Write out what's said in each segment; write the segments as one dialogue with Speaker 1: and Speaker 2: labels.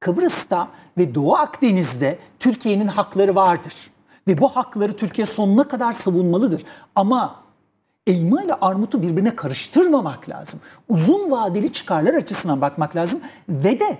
Speaker 1: Kıbrıs'ta ve Doğu Akdeniz'de Türkiye'nin hakları vardır. Ve bu hakları Türkiye sonuna kadar savunmalıdır. Ama elma ile armutu birbirine karıştırmamak lazım. Uzun vadeli çıkarlar açısından bakmak lazım. Ve de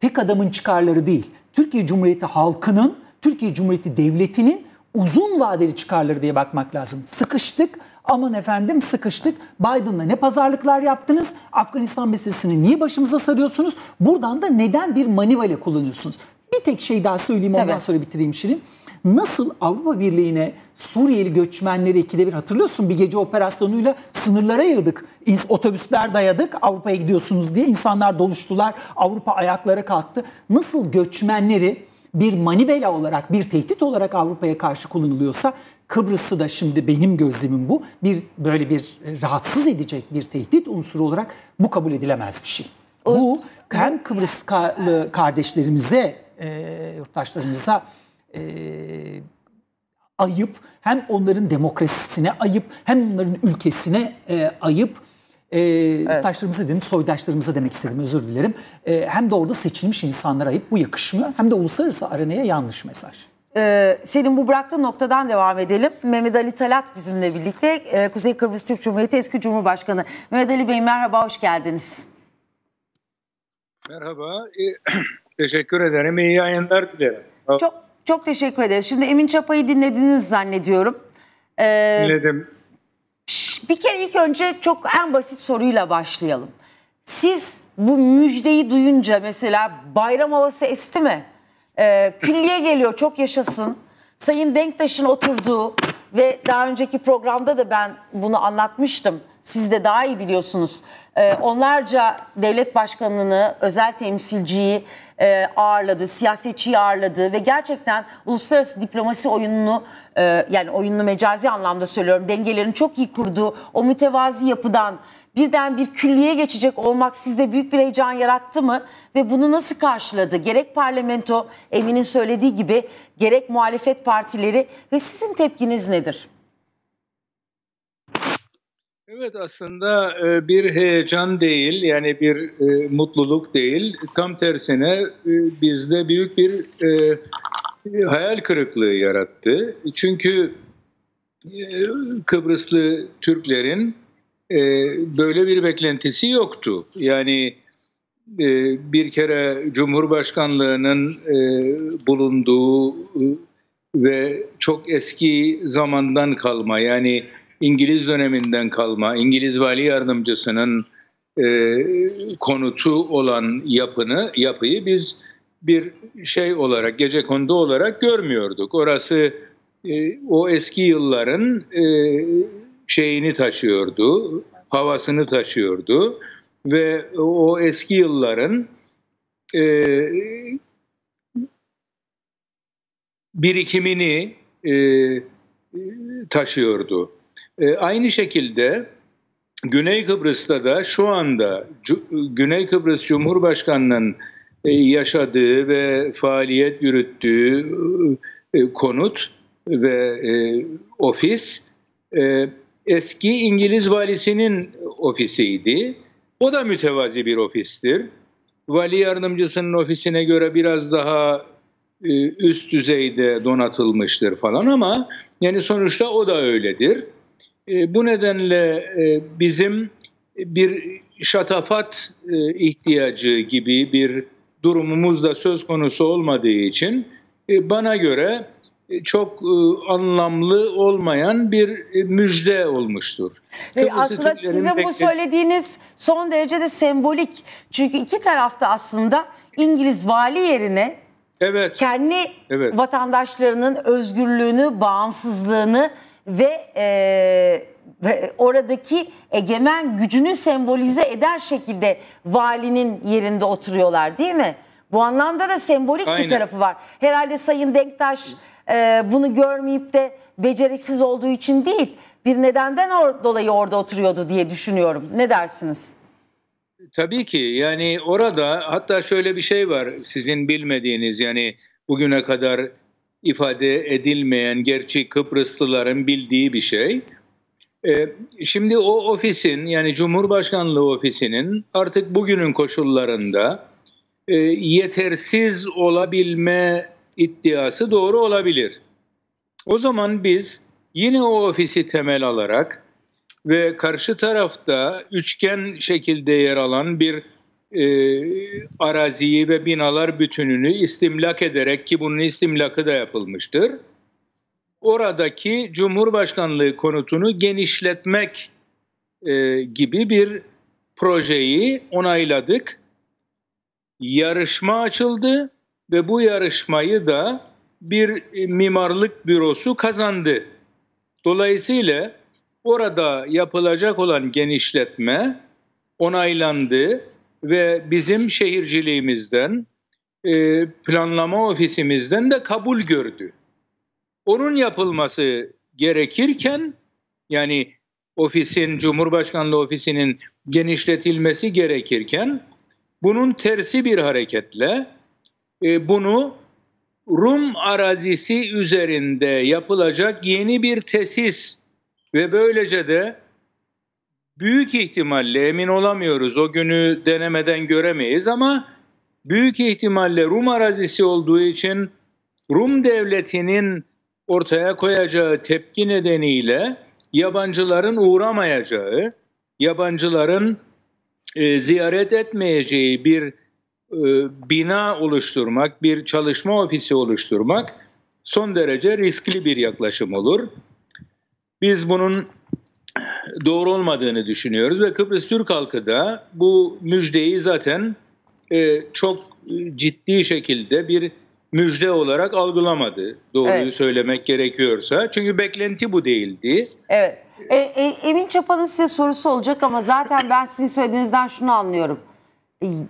Speaker 1: tek adamın çıkarları değil, Türkiye Cumhuriyeti halkının, Türkiye Cumhuriyeti devletinin uzun vadeli çıkarları diye bakmak lazım. Sıkıştık, Aman efendim sıkıştık. Biden'la ne pazarlıklar yaptınız? Afganistan meselesini niye başımıza sarıyorsunuz? Buradan da neden bir manivale kullanıyorsunuz? Bir tek şey daha söyleyeyim ondan Tabii. sonra bitireyim Şirin. Nasıl Avrupa Birliği'ne Suriyeli göçmenleri ikide bir hatırlıyorsun bir gece operasyonuyla sınırlara yığdık. Otobüsler dayadık Avrupa'ya gidiyorsunuz diye insanlar doluştular. Avrupa ayaklara kalktı. Nasıl göçmenleri bir manivela olarak, bir tehdit olarak Avrupa'ya karşı kullanılıyorsa Kıbrıs'ı da şimdi benim gözlemim bu. Bir böyle bir rahatsız edecek bir tehdit unsuru olarak bu kabul edilemez bir şey. O, bu hem Kıbrıslı kardeşlerimize, e, yurttaşlarımıza e, ayıp, hem onların demokrasisine ayıp, hem onların ülkesine e, ayıp. E, evet. Yurttaşlarımıza dedim, soydaşlarımıza demek istedim özür dilerim. E, hem de orada seçilmiş insanlara ayıp bu yakışmıyor. Hem de uluslararası arenaya yanlış mesaj.
Speaker 2: Ee, senin bu bıraktığın noktadan devam edelim. Mehmet Ali Talat bizimle birlikte ee, Kuzey Kıbrıs Türk Cumhuriyeti eski Cumhurbaşkanı. Mehmet Ali Bey merhaba, hoş geldiniz.
Speaker 3: Merhaba, teşekkür ederim. İyi yayınlar dilerim. Çok,
Speaker 2: çok teşekkür ederiz. Şimdi Emin Çapa'yı dinlediniz zannediyorum. Ee, Dinledim. Bir kere ilk önce çok en basit soruyla başlayalım. Siz bu müjdeyi duyunca mesela bayram havası esti mi? Ee, külliye geliyor çok yaşasın. Sayın Denktaş'ın oturduğu ve daha önceki programda da ben bunu anlatmıştım. Siz de daha iyi biliyorsunuz. Ee, onlarca devlet başkanını, özel temsilciyi e, ağırladı, siyasetçiyi ağırladı ve gerçekten uluslararası diplomasi oyununu e, yani oyununu mecazi anlamda söylüyorum dengelerini çok iyi kurdu. O mütevazi yapıdan birden bir külliye geçecek olmak sizde büyük bir heyecan yarattı mı? Ve bunu nasıl karşıladı? Gerek parlamento Emin'in söylediği gibi gerek muhalefet partileri ve sizin tepkiniz nedir?
Speaker 3: Evet aslında e, bir heyecan değil yani bir e, mutluluk değil tam tersine e, bizde büyük bir hayal kırıklığı yarattı. Çünkü Kıbrıslı Türklerin e, böyle bir beklentisi yoktu. Yani e, bir kere Cumhurbaşkanlığının e, bulunduğu e, ve çok eski zamandan kalma yani İngiliz döneminden kalma İngiliz vali yardımcısının e, konutu olan yapını yapıyı biz bir şey olarak gece kondu olarak görmüyorduk. Orası e, o eski yılların e, şeyini taşıyordu, havasını taşıyordu ve o eski yılların e, birikimini e, taşıyordu. E, aynı şekilde Güney Kıbrıs'ta da şu anda Güney Kıbrıs Cumhurbaşkanı'nın e, yaşadığı ve faaliyet yürüttüğü e, konut ve e, ofis eski İngiliz valisinin ofisiydi. O da mütevazi bir ofistir. Vali yardımcısının ofisine göre biraz daha e, üst düzeyde donatılmıştır falan ama yani sonuçta o da öyledir. E, bu nedenle e, bizim bir şatafat ihtiyacı gibi bir durumumuz da söz konusu olmadığı için bana göre e, çok e, anlamlı olmayan bir e, müjde olmuştur. E, aslında Türklerin sizin bu
Speaker 2: söylediğiniz son derece de sembolik. Çünkü iki tarafta aslında İngiliz vali yerine evet. kendi evet. vatandaşlarının özgürlüğünü, bağımsızlığını ve, e, ve oradaki egemen gücünü sembolize eder şekilde valinin yerinde oturuyorlar değil mi? Bu anlamda da sembolik Aynen. bir tarafı var. Herhalde Sayın Denktaş e, bunu görmeyip de beceriksiz olduğu için değil bir nedenden or dolayı orada oturuyordu diye düşünüyorum. Ne dersiniz?
Speaker 3: Tabii ki yani orada hatta şöyle bir şey var sizin bilmediğiniz yani bugüne kadar ifade edilmeyen gerçi Kıbrıslıların bildiği bir şey. Ee, şimdi o ofisin yani Cumhurbaşkanlığı ofisinin artık bugünün koşullarında e, yetersiz olabilme iddiası doğru olabilir. O zaman biz yine o ofisi temel alarak ve karşı tarafta üçgen şekilde yer alan bir e, araziyi ve binalar bütününü istimlak ederek ki bunun istimlakı da yapılmıştır. Oradaki Cumhurbaşkanlığı konutunu genişletmek e, gibi bir projeyi onayladık. Yarışma açıldı ve bu yarışmayı da bir e, mimarlık bürosu kazandı. Dolayısıyla orada yapılacak olan genişletme onaylandı ve bizim şehirciliğimizden e, planlama ofisimizden de kabul gördü. Onun yapılması gerekirken yani ofisin Cumhurbaşkanlığı ofisinin genişletilmesi gerekirken bunun tersi bir hareketle e, bunu Rum arazisi üzerinde yapılacak yeni bir tesis ve böylece de büyük ihtimalle emin olamıyoruz o günü denemeden göremeyiz ama büyük ihtimalle Rum arazisi olduğu için Rum devletinin ortaya koyacağı tepki nedeniyle yabancıların uğramayacağı, yabancıların e, ziyaret etmeyeceği bir e, bina oluşturmak, bir çalışma ofisi oluşturmak son derece riskli bir yaklaşım olur. Biz bunun doğru olmadığını düşünüyoruz ve Kıbrıs Türk halkı da bu müjdeyi zaten e, çok ciddi şekilde bir müjde olarak algılamadı. Doğruyu evet. söylemek gerekiyorsa. Çünkü beklenti bu değildi.
Speaker 2: Evet. E, e, Emin Çapa'nın size sorusu olacak ama zaten ben sizin söylediğinizden şunu anlıyorum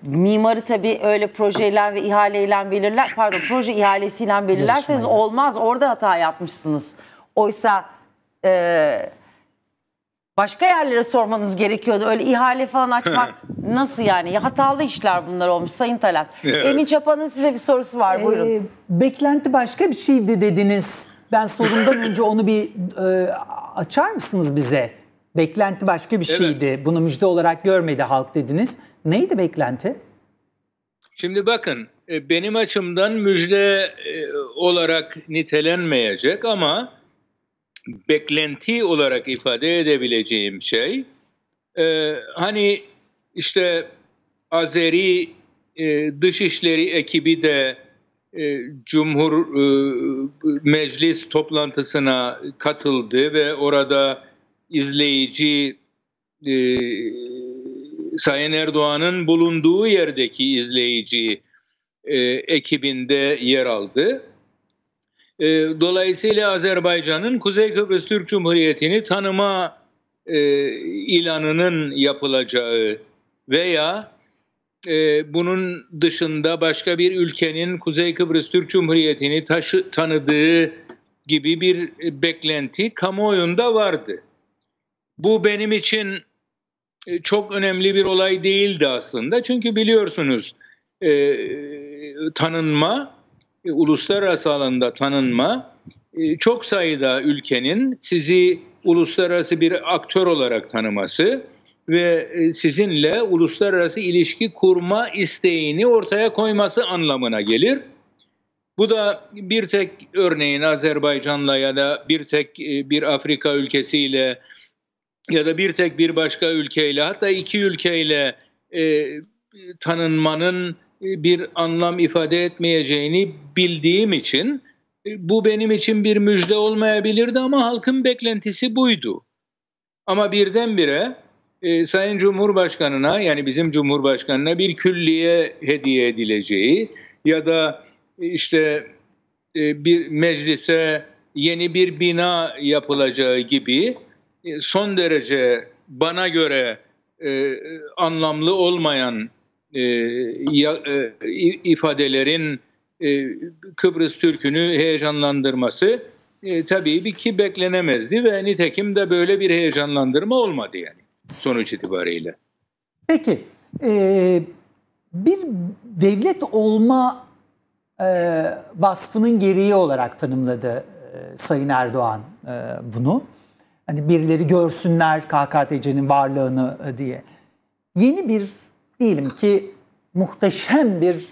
Speaker 2: mimarı tabii öyle projeyle ve ihaleyle belirler pardon proje ihalesiyle belirlerseniz Yarışmayla. olmaz orada hata yapmışsınız. Oysa e, başka yerlere sormanız gerekiyordu öyle ihale falan açmak nasıl yani ya hatalı işler bunlar olmuş Sayın Talat.
Speaker 1: Evet. Emin Çapa'nın size bir sorusu var ee, buyurun. Ee, beklenti başka bir şeydi dediniz ben sorumdan önce onu bir e, açar mısınız bize? Beklenti başka bir evet. şeydi bunu müjde olarak görmedi halk dediniz. Neydi beklenti?
Speaker 3: Şimdi bakın e, benim açımdan müjde e, olarak nitelenmeyecek ama beklenti olarak ifade edebileceğim şey e, hani işte Azeri dışişleri ekibi de Cumhur Meclis toplantısına katıldı ve orada izleyici Sayın Erdoğan'ın bulunduğu yerdeki izleyici e, ekibinde yer aldı. E, dolayısıyla Azerbaycan'ın Kuzey Kıbrıs Türk Cumhuriyeti'ni tanıma e, ilanının yapılacağı veya e, bunun dışında başka bir ülkenin Kuzey Kıbrıs Türk Cumhuriyeti'ni tanıdığı gibi bir beklenti kamuoyunda vardı. Bu benim için e, çok önemli bir olay değildi aslında. Çünkü biliyorsunuz e, tanınma, e, uluslararası alanda tanınma e, çok sayıda ülkenin sizi uluslararası bir aktör olarak tanıması ve e, sizinle uluslararası ilişki kurma isteğini ortaya koyması anlamına gelir. Bu da bir tek örneğin Azerbaycan'la ya da bir tek e, bir Afrika ülkesiyle ya da bir tek bir başka ülkeyle hatta iki ülkeyle e, tanınmanın e, bir anlam ifade etmeyeceğini bildiğim için e, bu benim için bir müjde olmayabilirdi ama halkın beklentisi buydu. Ama birdenbire e, Sayın Cumhurbaşkanı'na yani bizim Cumhurbaşkanı'na bir külliye hediye edileceği ya da e, işte e, bir meclise yeni bir bina yapılacağı gibi e, son derece bana göre e, anlamlı olmayan e, ya, e, ifadelerin e, Kıbrıs Türk'ünü heyecanlandırması e, tabii bir ki beklenemezdi ve nitekim de böyle bir heyecanlandırma olmadı yani sonuç itibariyle.
Speaker 1: Peki e, bir devlet olma e, vasfının gereği olarak tanımladı e, Sayın Erdoğan e, bunu. Hani birileri görsünler KKTC'nin
Speaker 3: varlığını e, diye. Yeni bir diyelim ki muhteşem bir